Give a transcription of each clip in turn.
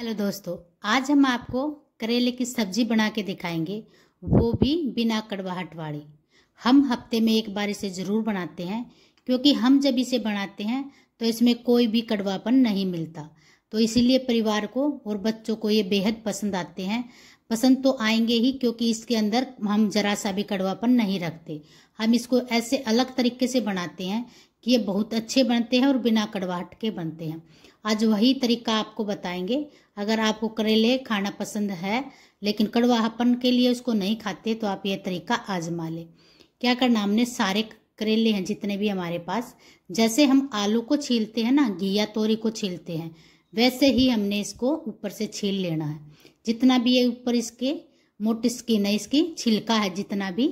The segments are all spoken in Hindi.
हेलो दोस्तों आज हम आपको करेले की सब्जी बना के दिखाएंगे वो भी बिना कड़वाहट वाली हम हफ्ते में एक बार इसे ज़रूर बनाते हैं क्योंकि हम जब इसे बनाते हैं तो इसमें कोई भी कड़वापन नहीं मिलता तो इसीलिए परिवार को और बच्चों को ये बेहद पसंद आते हैं पसंद तो आएंगे ही क्योंकि इसके अंदर हम जरा सा भी कड़वापन नहीं रखते हम इसको ऐसे अलग तरीके से बनाते हैं कि ये बहुत अच्छे बनते हैं और बिना कड़वाहट के बनते हैं आज वही तरीका आपको बताएंगे अगर आपको करेले खाना पसंद है लेकिन कड़वापन के लिए उसको नहीं खाते तो आप ये तरीका आजमा लें क्या करना हमने सारे करेले हैं जितने भी हमारे पास जैसे हम आलू को छीलते हैं ना घिया तोरी को छीलते हैं वैसे ही हमने इसको ऊपर से छील लेना है जितना भी ये ऊपर इसके मोटी स्किन है इसकी छिलका है जितना भी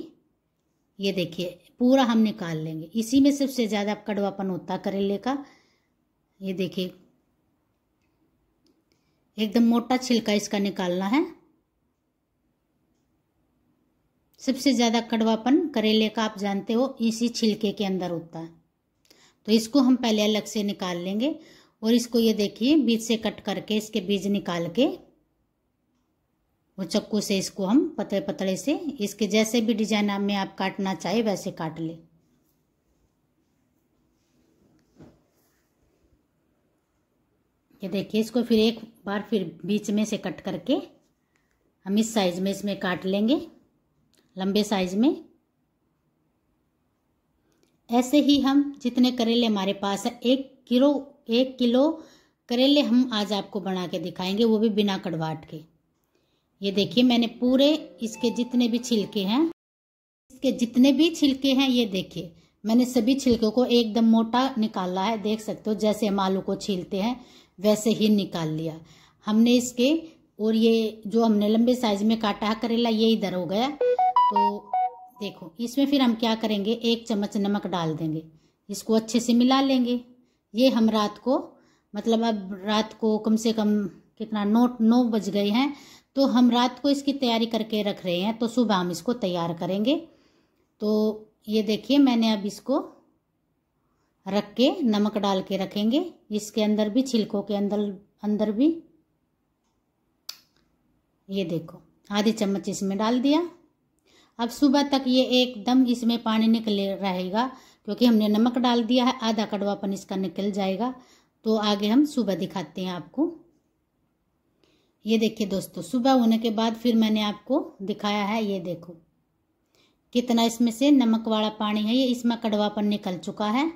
ये देखिए पूरा हम निकाल लेंगे इसी में सबसे ज़्यादा कड़वापन होता करेले का ये देखिए एकदम मोटा छिलका इसका निकालना है सबसे ज़्यादा कड़वापन करेले का आप जानते हो इसी छिलके के अंदर होता है तो इसको हम पहले अलग से निकाल लेंगे और इसको ये देखिए बीज से कट करके इसके बीज निकाल के वो चक्कू से इसको हम पतले पतले से इसके जैसे भी डिजाइन में आप काटना चाहे वैसे काट लें ये देखिए इसको फिर एक बार फिर बीच में से कट करके हम इस साइज़ में इसमें काट लेंगे लंबे साइज़ में ऐसे ही हम जितने करेले हमारे पास है एक किलो एक किलो करेले हम आज आपको बना के दिखाएंगे वो भी बिना कड़वाट के ये देखिए मैंने पूरे इसके जितने भी छिलके हैं इसके जितने भी छिलके हैं ये देखिए मैंने सभी छिलकों को एकदम मोटा निकाला है देख सकते हो जैसे हम आलू को छीलते हैं वैसे ही निकाल लिया हमने इसके और ये जो हमने लंबे साइज में काटा करेला ये इधर हो गया तो देखो इसमें फिर हम क्या करेंगे एक चम्मच नमक डाल देंगे इसको अच्छे से मिला लेंगे ये हम रात को मतलब अब रात को कम से कम कितना नौ नौ बज गए हैं तो हम रात को इसकी तैयारी करके रख रहे हैं तो सुबह हम इसको तैयार करेंगे तो ये देखिए मैंने अब इसको रख के नमक डाल के रखेंगे इसके अंदर भी छिलकों के अंदर अंदर भी ये देखो आधे चम्मच इसमें डाल दिया अब सुबह तक ये एकदम इसमें पानी निकले रहेगा क्योंकि हमने नमक डाल दिया है आधा कड़वापन इसका निकल जाएगा तो आगे हम सुबह दिखाते हैं आपको ये देखिए दोस्तों सुबह होने के बाद फिर मैंने आपको दिखाया है ये देखो कितना इसमें से नमक वाला पानी है ये इसमें कड़वापन निकल चुका है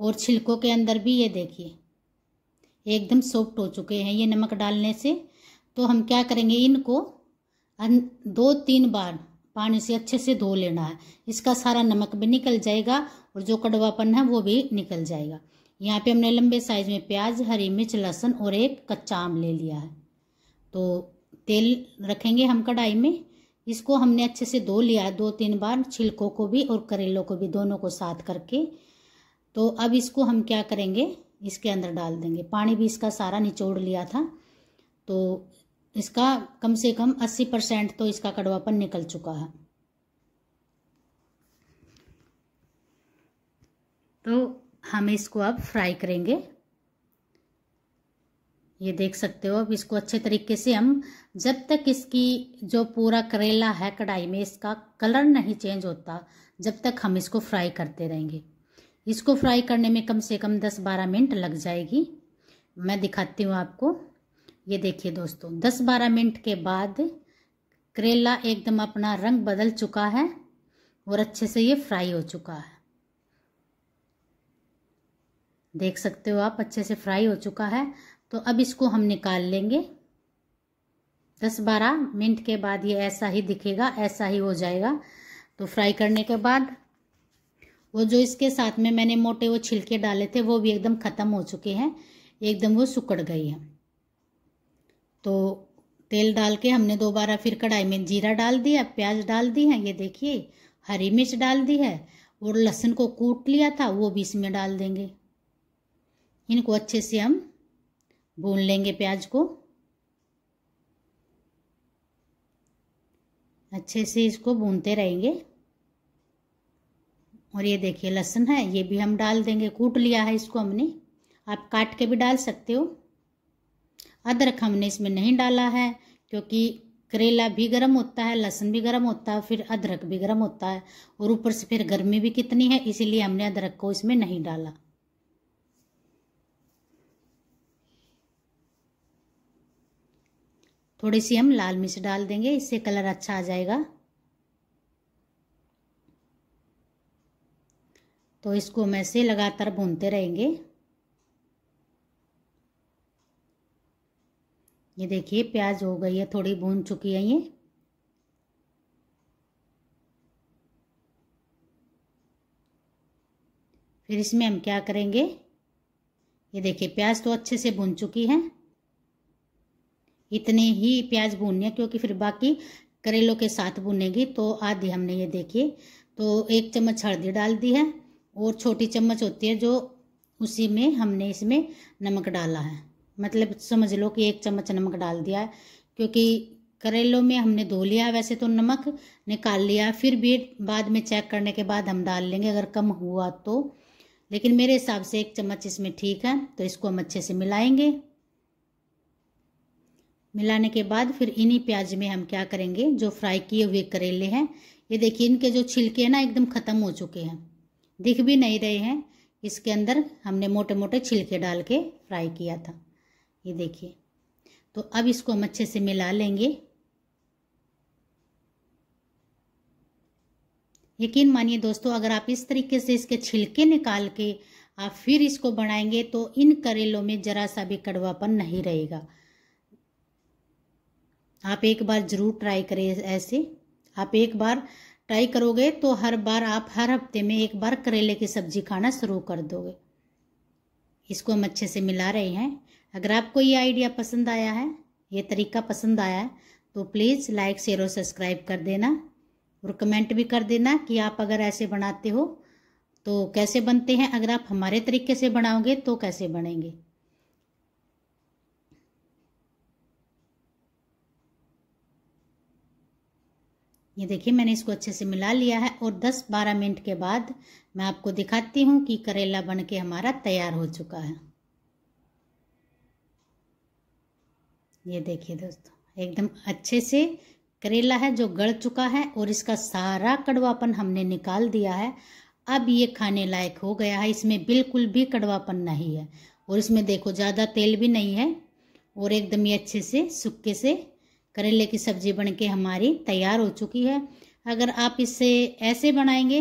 और छिलकों के अंदर भी ये देखिए एकदम सॉफ्ट हो चुके हैं ये नमक डालने से तो हम क्या करेंगे इनको दो तीन बार पानी से अच्छे से धो लेना है इसका सारा नमक भी निकल जाएगा और जो कड़वापन है वो भी निकल जाएगा यहाँ पे हमने लंबे साइज में प्याज हरी मिर्च लहसुन और एक कच्चा आम ले लिया है तो तेल रखेंगे हम कढ़ाई में इसको हमने अच्छे से धो लिया दो तीन बार छिलकों को भी और करेलों को भी दोनों को साथ करके तो अब इसको हम क्या करेंगे इसके अंदर डाल देंगे पानी भी इसका सारा निचोड़ लिया था तो इसका कम से कम अस्सी परसेंट तो इसका कड़वापन निकल चुका है तो हम इसको अब फ्राई करेंगे ये देख सकते हो अब इसको अच्छे तरीके से हम जब तक इसकी जो पूरा करेला है कढ़ाई में इसका कलर नहीं चेंज होता जब तक हम इसको फ्राई करते रहेंगे इसको फ्राई करने में कम से कम दस बारह मिनट लग जाएगी मैं दिखाती हूँ आपको ये देखिए दोस्तों दस बारह मिनट के बाद करेला एकदम अपना रंग बदल चुका है और अच्छे से ये फ्राई हो चुका है देख सकते हो आप अच्छे से फ्राई हो चुका है तो अब इसको हम निकाल लेंगे दस बारह मिनट के बाद ये ऐसा ही दिखेगा ऐसा ही हो जाएगा तो फ्राई करने के बाद वो जो इसके साथ में मैंने मोटे वो छिलके डाले थे वो भी एकदम ख़त्म हो चुके हैं एकदम वो सुकड़ गई है तो तेल डाल के हमने दोबारा फिर कढ़ाई में जीरा डाल दिया प्याज डाल दी है ये देखिए हरी मिर्च डाल दी है और लहसुन को कूट लिया था वो भी इसमें डाल देंगे इनको अच्छे से हम भून लेंगे प्याज को अच्छे से इसको भूनते रहेंगे और ये देखिए लहसुन है ये भी हम डाल देंगे कूट लिया है इसको हमने आप काट के भी डाल सकते हो अदरक हमने इसमें नहीं डाला है क्योंकि करेला भी गर्म होता है लहसुन भी गर्म होता है फिर अदरक भी गर्म होता है और ऊपर से फिर गर्मी भी कितनी है इसीलिए हमने अदरक को इसमें नहीं डाला थोड़ी सी हम लाल मिर्च डाल देंगे इससे कलर अच्छा आ जाएगा तो इसको हम ऐसे लगातार भूनते रहेंगे ये देखिए प्याज हो गई है थोड़ी भून चुकी है ये फिर इसमें हम क्या करेंगे ये देखिए प्याज तो अच्छे से भून चुकी है इतने ही प्याज भूनने क्योंकि फिर बाकी करेलों के साथ भुनेगी तो आधी हमने ये देखिए तो एक चम्मच हल्दी डाल दी है और छोटी चम्मच होती है जो उसी में हमने इसमें नमक डाला है मतलब समझ लो कि एक चम्मच नमक डाल दिया है क्योंकि करेलों में हमने धो लिया वैसे तो नमक निकाल लिया फिर भी बाद में चेक करने के बाद हम डाल लेंगे अगर कम हुआ तो लेकिन मेरे हिसाब से एक चम्मच इसमें ठीक है तो इसको हम अच्छे से मिलाएंगे मिलाने के बाद फिर इन्हीं प्याज में हम क्या करेंगे जो फ्राई किए हुए करेले हैं ये देखिए इनके जो छिलके हैं ना एकदम ख़त्म हो चुके हैं दिख भी नहीं रहे हैं इसके अंदर हमने मोटे मोटे छिलके डाल के फ्राई किया था ये देखिए तो अब इसको हम अच्छे से मिला लेंगे यकीन मानिए दोस्तों अगर आप इस तरीके से इसके छिलके निकाल के आप फिर इसको बनाएंगे तो इन करेलों में ज़रा सा भी कड़वापन नहीं रहेगा आप एक बार ज़रूर ट्राई करें ऐसे आप एक बार ट्राई करोगे तो हर बार आप हर हफ्ते में एक बार करेले की सब्जी खाना शुरू कर दोगे इसको हम अच्छे से मिला रहे हैं अगर आपको ये आइडिया पसंद आया है ये तरीका पसंद आया है तो प्लीज़ लाइक शेयर और सब्सक्राइब कर देना और कमेंट भी कर देना कि आप अगर ऐसे बनाते हो तो कैसे बनते हैं अगर आप हमारे तरीके से बनाओगे तो कैसे बनेंगे ये देखिए मैंने इसको अच्छे से मिला लिया है और 10-12 मिनट के बाद मैं आपको दिखाती हूँ कि करेला बनके हमारा तैयार हो चुका है ये देखिए दोस्तों एकदम अच्छे से करेला है जो गड़ चुका है और इसका सारा कड़वापन हमने निकाल दिया है अब ये खाने लायक हो गया है इसमें बिल्कुल भी कड़वापन नहीं है और इसमें देखो ज़्यादा तेल भी नहीं है और एकदम ये अच्छे से सुक्के से करेले की सब्ज़ी बनके हमारी तैयार हो चुकी है अगर आप इसे ऐसे बनाएंगे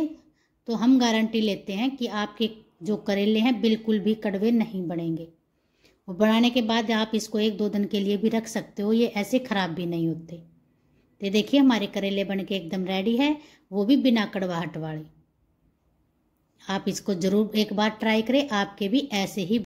तो हम गारंटी लेते हैं कि आपके जो करेले हैं बिल्कुल भी कड़वे नहीं बनेंगे और बनाने के बाद आप इसको एक दो दिन के लिए भी रख सकते हो ये ऐसे ख़राब भी नहीं होते तो देखिए हमारे करेले बन के एकदम रेडी है वो भी बिना कड़वाहट वाले आप इसको ज़रूर एक बार ट्राई करें आपके भी ऐसे ही